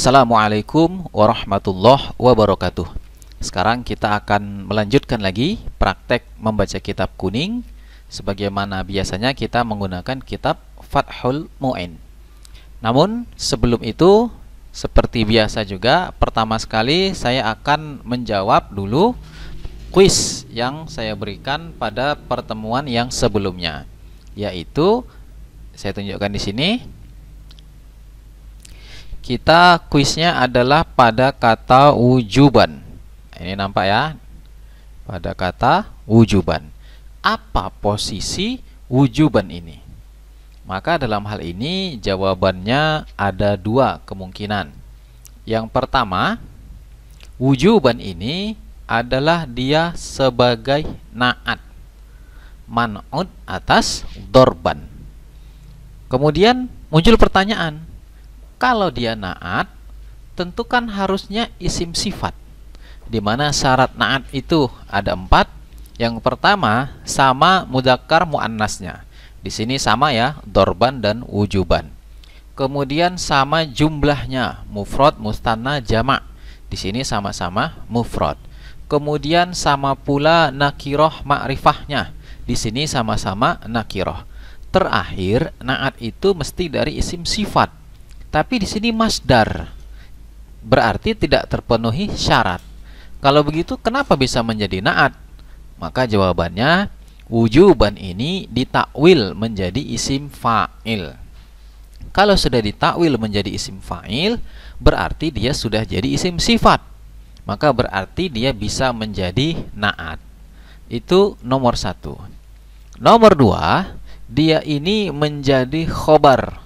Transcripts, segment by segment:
Assalamualaikum warahmatullahi wabarakatuh. Sekarang kita akan melanjutkan lagi praktek membaca kitab kuning sebagaimana biasanya kita menggunakan kitab Fathul Mu'in. Namun sebelum itu seperti biasa juga pertama sekali saya akan menjawab dulu kuis yang saya berikan pada pertemuan yang sebelumnya yaitu saya tunjukkan di sini kita kuisnya adalah pada kata wujuban ini nampak ya pada kata wujuban apa posisi wujuban ini maka dalam hal ini jawabannya ada dua kemungkinan yang pertama wujuban ini adalah dia sebagai naat man'ud atas dorban kemudian muncul pertanyaan kalau dia naat, tentukan harusnya isim sifat. Di mana syarat naat itu ada empat. Yang pertama, sama mudakar muannasnya. Di sini sama ya, dorban dan wujuban. Kemudian sama jumlahnya, mufrad, mustana, jamak. Di sini sama-sama mufrad. Kemudian sama pula nakiroh ma'rifahnya. Di sini sama-sama nakiroh. Terakhir, naat itu mesti dari isim sifat. Tapi di sini masdar berarti tidak terpenuhi syarat. Kalau begitu kenapa bisa menjadi naat? Maka jawabannya wujuban ini ditakwil menjadi isim fa'il. Kalau sudah ditakwil menjadi isim fa'il, berarti dia sudah jadi isim sifat. Maka berarti dia bisa menjadi naat. Itu nomor satu. Nomor dua, dia ini menjadi khobar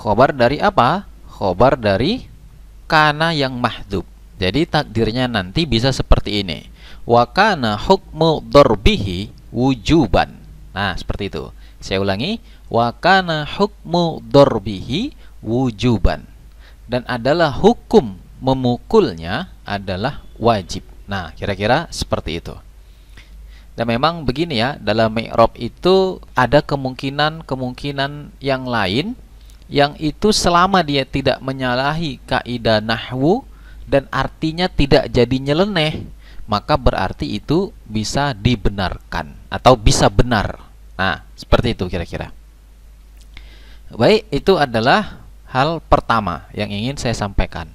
Khobar dari apa? Khobar dari kana yang mahdub. Jadi takdirnya nanti bisa seperti ini. Wa kana hukmu dorbihi wujuban. Nah, seperti itu. Saya ulangi, wa kana hukmu dorbihi wujuban. Dan adalah hukum memukulnya adalah wajib. Nah, kira-kira seperti itu. Dan memang begini ya, dalam mi'rab itu ada kemungkinan-kemungkinan yang lain yang itu selama dia tidak menyalahi kaidah nahwu dan artinya tidak jadi nyeleneh, maka berarti itu bisa dibenarkan atau bisa benar. Nah, seperti itu kira-kira. Baik, itu adalah hal pertama yang ingin saya sampaikan.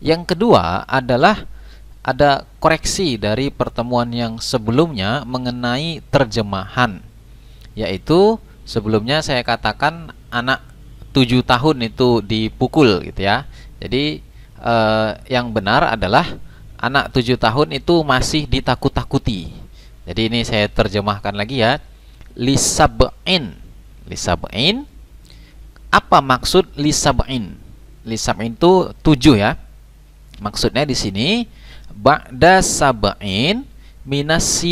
Yang kedua adalah ada koreksi dari pertemuan yang sebelumnya mengenai terjemahan, yaitu sebelumnya saya katakan anak tujuh tahun itu dipukul gitu ya jadi eh, yang benar adalah anak tujuh tahun itu masih ditakut-takuti jadi ini saya terjemahkan lagi ya lisab'in lisab'in apa maksud lisab'in lisab'in itu tujuh ya maksudnya di sini ba'da sab'in minas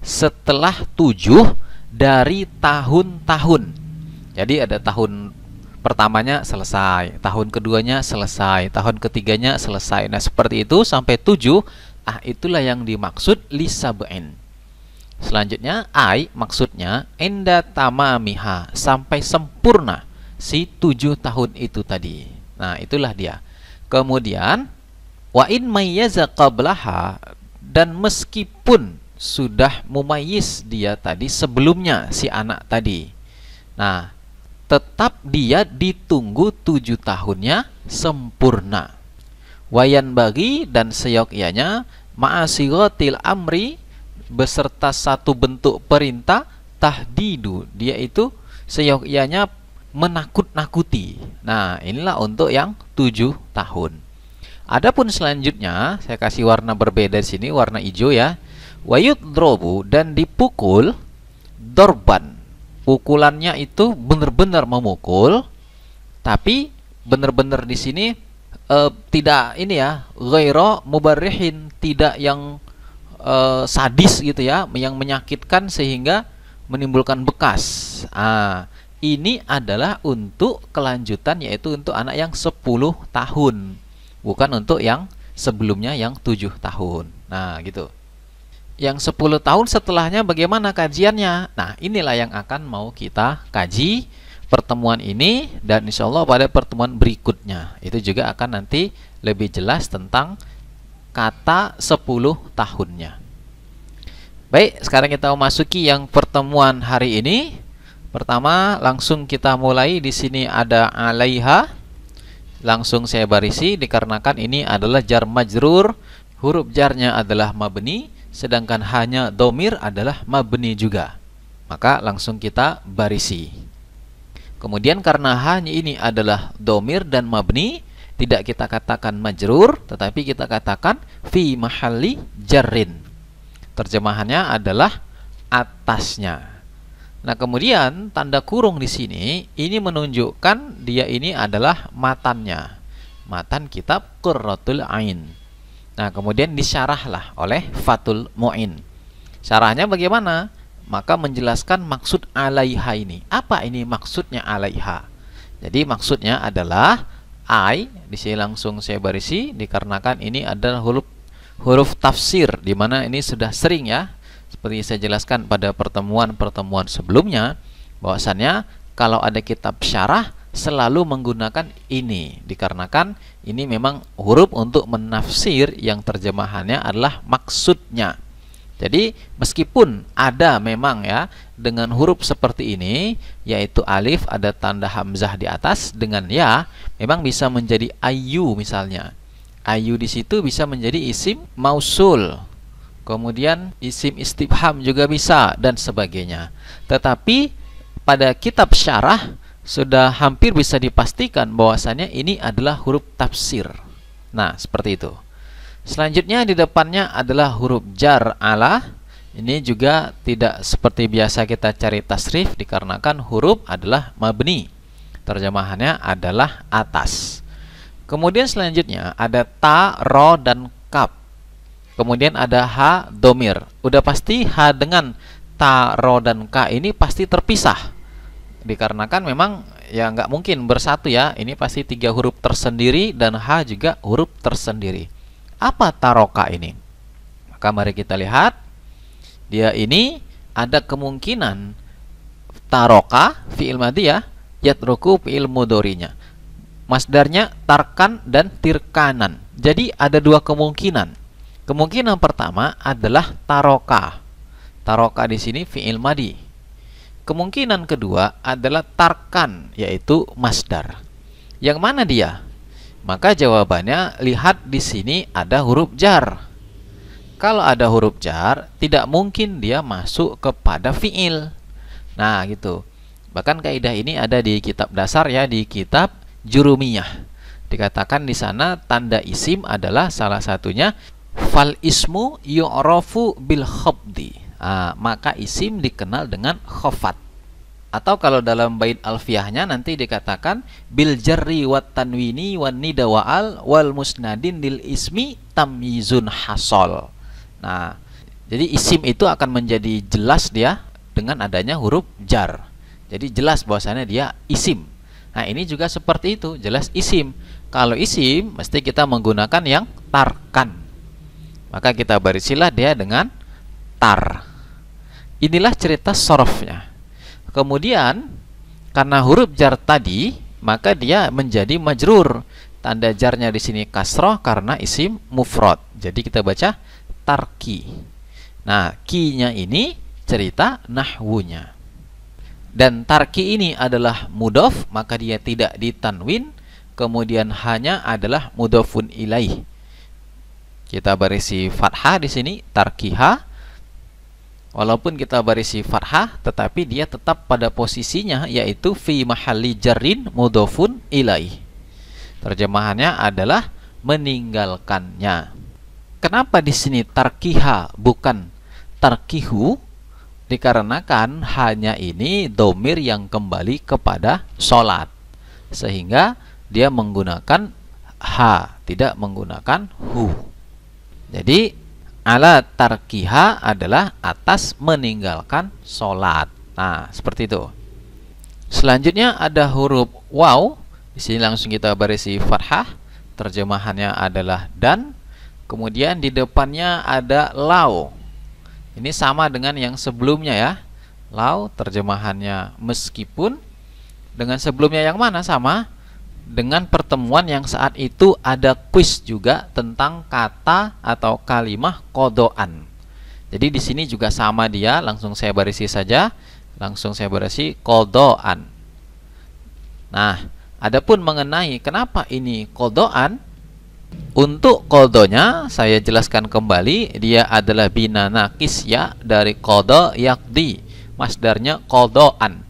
setelah tujuh dari tahun-tahun jadi ada tahun pertamanya selesai, tahun keduanya selesai, tahun ketiganya selesai. Nah, seperti itu sampai tujuh. ah itulah yang dimaksud lisa lisabain. Selanjutnya ai maksudnya enda tamamiha sampai sempurna si tujuh tahun itu tadi. Nah, itulah dia. Kemudian wa in mayyaza qablaha dan meskipun sudah mumayyiz dia tadi sebelumnya si anak tadi. Nah, tetap dia ditunggu tujuh tahunnya sempurna. Wayan bagi dan seyogyanya ma'asigotil amri beserta satu bentuk perintah tahdidu dia itu seyogyanya menakut-nakuti. Nah, inilah untuk yang tujuh tahun. Adapun selanjutnya, saya kasih warna berbeda di sini, warna hijau ya. Wayut drobu dan dipukul dorban pukulannya itu benar-benar memukul tapi benar-benar di sini e, tidak ini ya ghairu mubarrihin tidak yang e, sadis gitu ya yang menyakitkan sehingga menimbulkan bekas ah ini adalah untuk kelanjutan yaitu untuk anak yang 10 tahun bukan untuk yang sebelumnya yang 7 tahun nah gitu yang 10 tahun setelahnya bagaimana kajiannya? Nah, inilah yang akan mau kita kaji pertemuan ini dan insya Allah pada pertemuan berikutnya itu juga akan nanti lebih jelas tentang kata 10 tahunnya. Baik, sekarang kita memasuki yang pertemuan hari ini. Pertama, langsung kita mulai di sini ada alaiha. Langsung saya barisi dikarenakan ini adalah jar majrur, huruf jarnya adalah mabni sedangkan hanya domir adalah mabni juga maka langsung kita barisi kemudian karena hanya ini adalah domir dan mabni tidak kita katakan majrur tetapi kita katakan fi mahali jarin terjemahannya adalah atasnya nah kemudian tanda kurung di sini ini menunjukkan dia ini adalah matannya matan kitab Qurratul Ain Nah, kemudian disyarahlah oleh Fatul Mu'in. Syarahnya bagaimana? Maka menjelaskan maksud alaiha ini. Apa ini maksudnya alaiha? Jadi maksudnya adalah ai di sini langsung saya barisi dikarenakan ini adalah huruf huruf tafsir di mana ini sudah sering ya seperti saya jelaskan pada pertemuan-pertemuan sebelumnya bahwasannya kalau ada kitab syarah selalu menggunakan ini dikarenakan ini memang huruf untuk menafsir yang terjemahannya adalah maksudnya. Jadi meskipun ada memang ya dengan huruf seperti ini yaitu alif ada tanda hamzah di atas dengan ya memang bisa menjadi ayu misalnya. Ayu di situ bisa menjadi isim mausul. Kemudian isim istifham juga bisa dan sebagainya. Tetapi pada kitab syarah sudah hampir bisa dipastikan bahwasannya ini adalah huruf tafsir. Nah, seperti itu. Selanjutnya di depannya adalah huruf jar ala. Ini juga tidak seperti biasa kita cari tasrif dikarenakan huruf adalah mabni. Terjemahannya adalah atas. Kemudian selanjutnya ada ta, ro, dan kap. Kemudian ada h, domir. Udah pasti h dengan ta, ro, dan k ini pasti terpisah dikarenakan memang ya nggak mungkin bersatu ya ini pasti tiga huruf tersendiri dan H juga huruf tersendiri apa taroka ini maka mari kita lihat dia ini ada kemungkinan taroka fi'il madhi ya fi fi'il mudorinya masdarnya tarkan dan tirkanan jadi ada dua kemungkinan kemungkinan pertama adalah taroka taroka di sini fi'il madhi Kemungkinan kedua adalah tarkan yaitu masdar. Yang mana dia? Maka jawabannya lihat di sini ada huruf jar. Kalau ada huruf jar, tidak mungkin dia masuk kepada fiil. Nah, gitu. Bahkan kaidah ini ada di kitab dasar ya, di kitab Jurumiyah. Dikatakan di sana tanda isim adalah salah satunya fal ismu yu'rafu bil khabdi uh, maka isim dikenal dengan khofat atau kalau dalam bait alfiahnya nanti dikatakan bil jarri wat tanwini wan nida al wal musnadin lil ismi tamyizun hasol. Nah, jadi isim itu akan menjadi jelas dia dengan adanya huruf jar. Jadi jelas bahwasanya dia isim. Nah, ini juga seperti itu, jelas isim. Kalau isim mesti kita menggunakan yang tarkan. Maka kita barisilah dia dengan tar. Inilah cerita sorofnya. Kemudian karena huruf jar tadi maka dia menjadi majrur. Tanda jarnya di sini kasroh karena isim mufrad. Jadi kita baca tarki. Nah, kinya ini cerita nahwunya. Dan tarki ini adalah mudof, maka dia tidak ditanwin, kemudian hanya adalah mudofun ilaih. Kita berisi fathah di sini, tarkiha, Walaupun kita barisi fathah, tetapi dia tetap pada posisinya yaitu fi mahalli jarin mudofun ilaih. Terjemahannya adalah meninggalkannya. Kenapa di sini tarkiha bukan tarkihu? Dikarenakan hanya ini domir yang kembali kepada sholat, sehingga dia menggunakan ha, tidak menggunakan hu. Jadi ala tarkiha adalah atas meninggalkan sholat. Nah, seperti itu. Selanjutnya ada huruf waw. Di sini langsung kita barisi fathah. Terjemahannya adalah dan. Kemudian di depannya ada lau. Ini sama dengan yang sebelumnya ya. Lau terjemahannya meskipun. Dengan sebelumnya yang mana sama? dengan pertemuan yang saat itu ada kuis juga tentang kata atau kalimah kodoan. Jadi di sini juga sama dia, langsung saya barisi saja, langsung saya barisi kodoan. Nah, adapun mengenai kenapa ini kodoan, untuk kodonya saya jelaskan kembali, dia adalah bina nakis ya dari kodo yakdi, masdarnya kodoan.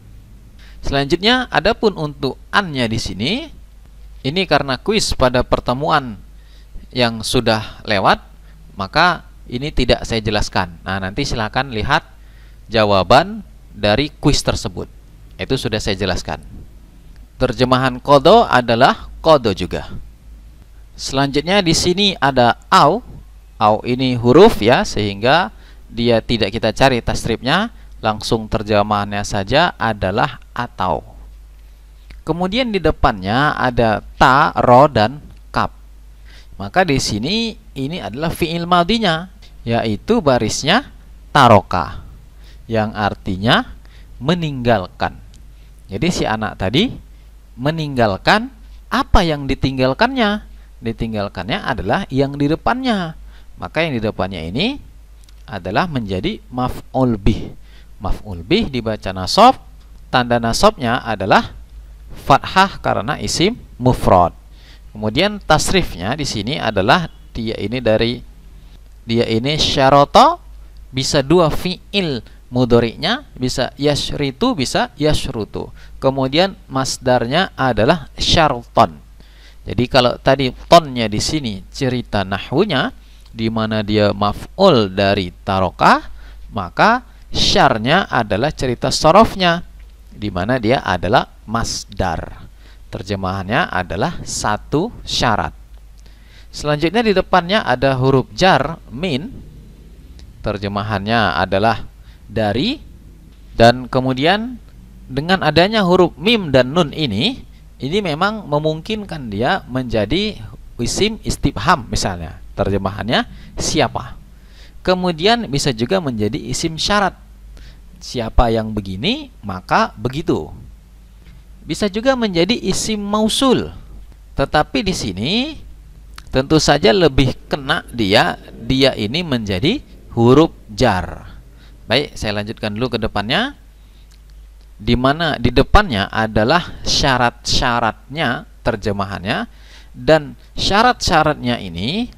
Selanjutnya, adapun untuk annya di sini, ini karena kuis pada pertemuan yang sudah lewat, maka ini tidak saya jelaskan. Nah, nanti silakan lihat jawaban dari kuis tersebut. Itu sudah saya jelaskan. Terjemahan kodo adalah kodo juga. Selanjutnya di sini ada au. Au ini huruf ya, sehingga dia tidak kita cari tasrifnya, langsung terjemahannya saja adalah atau. Kemudian di depannya ada ta, ro, dan kap. Maka di sini ini adalah fi'il madinya, yaitu barisnya taroka, yang artinya meninggalkan. Jadi si anak tadi meninggalkan apa yang ditinggalkannya? Ditinggalkannya adalah yang di depannya. Maka yang di depannya ini adalah menjadi maf'ul bih. Maf'ul bih dibaca nasab, tanda nasabnya adalah fathah karena isim mufrad. Kemudian tasrifnya di sini adalah dia ini dari dia ini syarata bisa dua fiil mudoriknya bisa yashritu bisa yashrutu kemudian masdarnya adalah syarton jadi kalau tadi tonnya di sini cerita nahwunya di mana dia maf'ul dari tarokah maka syarnya adalah cerita sorofnya di mana dia adalah masdar. Terjemahannya adalah satu syarat. Selanjutnya di depannya ada huruf jar min. Terjemahannya adalah dari dan kemudian dengan adanya huruf mim dan nun ini ini memang memungkinkan dia menjadi isim istibham misalnya. Terjemahannya siapa? Kemudian bisa juga menjadi isim syarat. Siapa yang begini, maka begitu bisa juga menjadi isi mausul. Tetapi di sini tentu saja lebih kena dia dia ini menjadi huruf jar. Baik, saya lanjutkan dulu ke depannya. Di mana di depannya adalah syarat-syaratnya terjemahannya dan syarat-syaratnya ini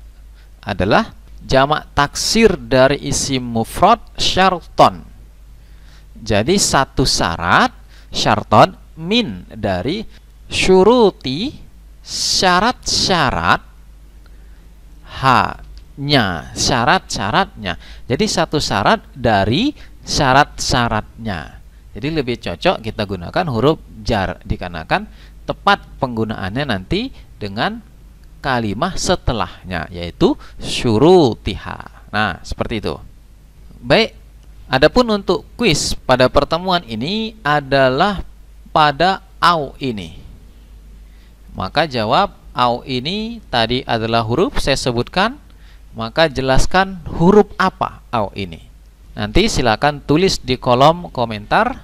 adalah jamak taksir dari isi mufrad syarton. Jadi satu syarat syarton min dari syuruti syarat-syarat hanya syarat-syaratnya jadi satu syarat dari syarat-syaratnya jadi lebih cocok kita gunakan huruf jar dikarenakan tepat penggunaannya nanti dengan kalimah setelahnya yaitu syurutiha nah seperti itu baik Adapun untuk kuis pada pertemuan ini adalah pada au ini. Maka jawab au ini tadi adalah huruf saya sebutkan, maka jelaskan huruf apa au ini. Nanti silakan tulis di kolom komentar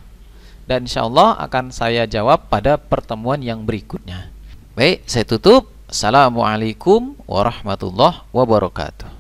dan insyaallah akan saya jawab pada pertemuan yang berikutnya. Baik, saya tutup. Assalamualaikum warahmatullahi wabarakatuh.